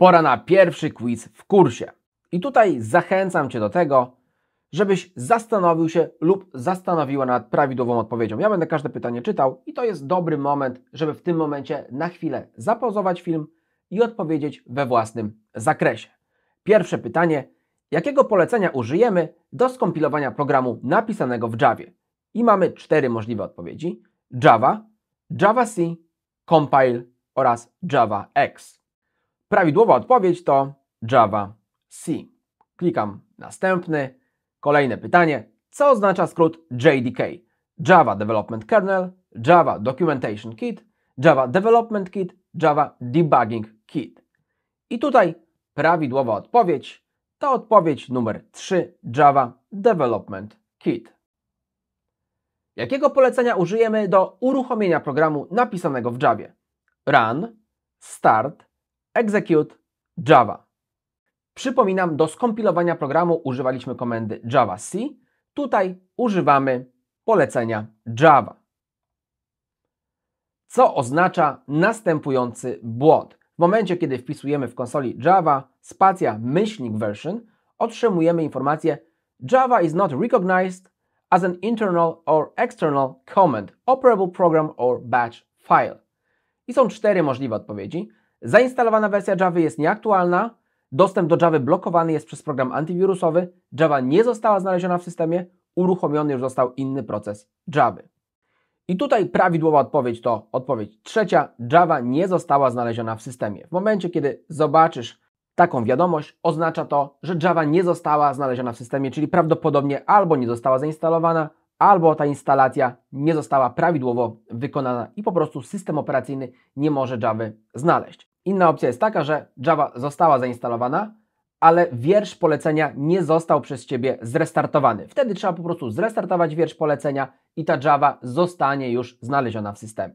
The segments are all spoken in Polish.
Pora na pierwszy quiz w kursie. I tutaj zachęcam Cię do tego, żebyś zastanowił się lub zastanowiła nad prawidłową odpowiedzią. Ja będę każde pytanie czytał i to jest dobry moment, żeby w tym momencie na chwilę zapozować film i odpowiedzieć we własnym zakresie. Pierwsze pytanie. Jakiego polecenia użyjemy do skompilowania programu napisanego w Javie? I mamy cztery możliwe odpowiedzi. Java, Java C, Compile oraz Java X. Prawidłowa odpowiedź to Java C. Klikam następny. Kolejne pytanie. Co oznacza skrót JDK? Java Development Kernel, Java Documentation Kit, Java Development Kit, Java Debugging Kit. I tutaj prawidłowa odpowiedź to odpowiedź numer 3 Java Development Kit. Jakiego polecenia użyjemy do uruchomienia programu napisanego w Javie? Run, Start, execute java. Przypominam, do skompilowania programu używaliśmy komendy C. Tutaj używamy polecenia java. Co oznacza następujący błąd. W momencie, kiedy wpisujemy w konsoli java spacja myślnik version, otrzymujemy informację Java is not recognized as an internal or external command, operable program or batch file. I są cztery możliwe odpowiedzi. Zainstalowana wersja Java jest nieaktualna, dostęp do Java blokowany jest przez program antywirusowy, Java nie została znaleziona w systemie, uruchomiony już został inny proces Java. I tutaj prawidłowa odpowiedź to odpowiedź trzecia. Java nie została znaleziona w systemie. W momencie, kiedy zobaczysz taką wiadomość, oznacza to, że Java nie została znaleziona w systemie, czyli prawdopodobnie albo nie została zainstalowana, albo ta instalacja nie została prawidłowo wykonana i po prostu system operacyjny nie może Java znaleźć. Inna opcja jest taka, że Java została zainstalowana, ale wiersz polecenia nie został przez Ciebie zrestartowany. Wtedy trzeba po prostu zrestartować wiersz polecenia i ta Java zostanie już znaleziona w systemie.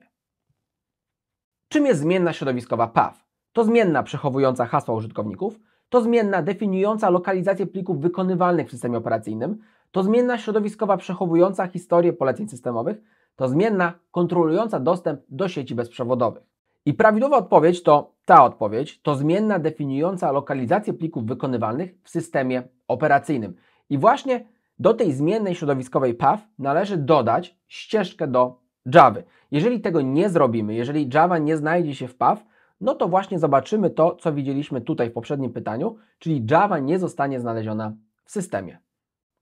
Czym jest zmienna środowiskowa PAW? To zmienna przechowująca hasła użytkowników, to zmienna definiująca lokalizację plików wykonywalnych w systemie operacyjnym, to zmienna środowiskowa przechowująca historię poleceń systemowych, to zmienna kontrolująca dostęp do sieci bezprzewodowych. I prawidłowa odpowiedź to ta odpowiedź, to zmienna definiująca lokalizację plików wykonywalnych w systemie operacyjnym. I właśnie do tej zmiennej środowiskowej PAF należy dodać ścieżkę do Java. Jeżeli tego nie zrobimy, jeżeli Java nie znajdzie się w PAF, no to właśnie zobaczymy to, co widzieliśmy tutaj w poprzednim pytaniu, czyli Java nie zostanie znaleziona w systemie.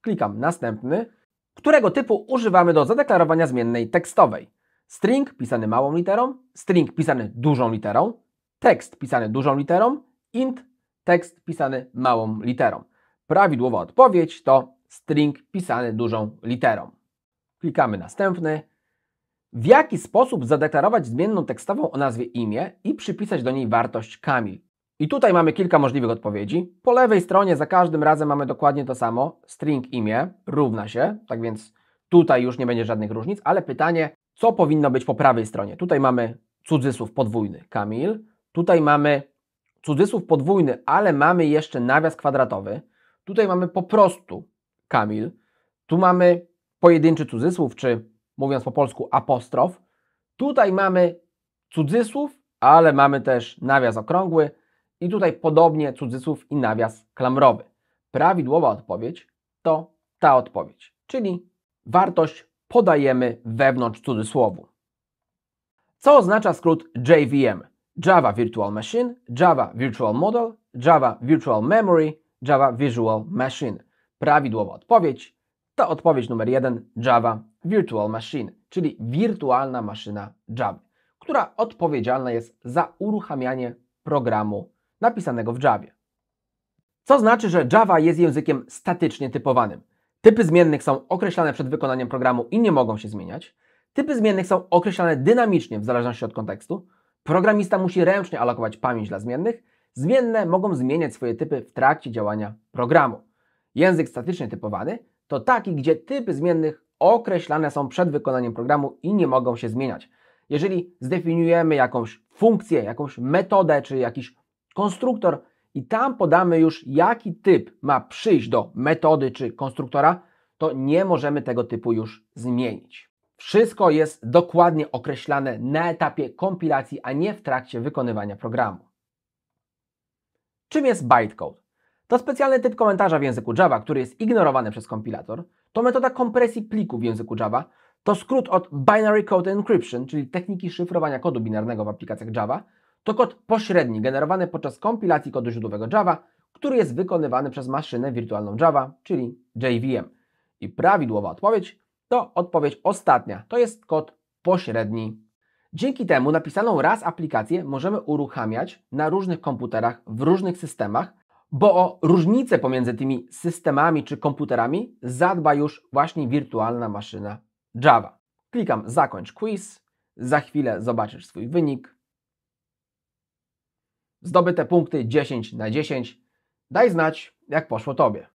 Klikam następny, którego typu używamy do zadeklarowania zmiennej tekstowej. String pisany małą literą, string pisany dużą literą, tekst pisany dużą literą, int tekst pisany małą literą. Prawidłowa odpowiedź to string pisany dużą literą. Klikamy następny. W jaki sposób zadeklarować zmienną tekstową o nazwie imię i przypisać do niej wartość Kamil? I tutaj mamy kilka możliwych odpowiedzi. Po lewej stronie za każdym razem mamy dokładnie to samo. String imię równa się, tak więc tutaj już nie będzie żadnych różnic, ale pytanie, co powinno być po prawej stronie. Tutaj mamy cudzysłów podwójny Kamil, tutaj mamy cudzysłów podwójny, ale mamy jeszcze nawias kwadratowy, tutaj mamy po prostu Kamil, tu mamy pojedynczy cudzysłów, czy mówiąc po polsku apostrof, tutaj mamy cudzysłów, ale mamy też nawias okrągły i tutaj podobnie cudzysłów i nawias klamrowy. Prawidłowa odpowiedź to ta odpowiedź, czyli wartość podajemy wewnątrz cudzysłowu. Co oznacza skrót JVM? Java Virtual Machine, Java Virtual Model, Java Virtual Memory, Java Visual Machine. Prawidłowa odpowiedź to odpowiedź numer jeden: Java Virtual Machine, czyli wirtualna maszyna Java, która odpowiedzialna jest za uruchamianie programu napisanego w Javie. Co znaczy, że Java jest językiem statycznie typowanym. Typy zmiennych są określane przed wykonaniem programu i nie mogą się zmieniać. Typy zmiennych są określane dynamicznie w zależności od kontekstu. Programista musi ręcznie alokować pamięć dla zmiennych. Zmienne mogą zmieniać swoje typy w trakcie działania programu. Język statycznie typowany to taki, gdzie typy zmiennych określane są przed wykonaniem programu i nie mogą się zmieniać. Jeżeli zdefiniujemy jakąś funkcję, jakąś metodę czy jakiś konstruktor, i tam podamy już, jaki typ ma przyjść do metody czy konstruktora, to nie możemy tego typu już zmienić. Wszystko jest dokładnie określane na etapie kompilacji, a nie w trakcie wykonywania programu. Czym jest bytecode? To specjalny typ komentarza w języku Java, który jest ignorowany przez kompilator. To metoda kompresji pliku w języku Java. To skrót od Binary Code Encryption, czyli techniki szyfrowania kodu binarnego w aplikacjach Java. To kod pośredni generowany podczas kompilacji kodu źródłowego Java, który jest wykonywany przez maszynę wirtualną Java, czyli JVM. I prawidłowa odpowiedź to odpowiedź ostatnia, to jest kod pośredni. Dzięki temu napisaną raz aplikację możemy uruchamiać na różnych komputerach, w różnych systemach, bo o różnicę pomiędzy tymi systemami czy komputerami zadba już właśnie wirtualna maszyna Java. Klikam zakończ quiz, za chwilę zobaczysz swój wynik. Zdobyte punkty 10 na 10. Daj znać, jak poszło Tobie.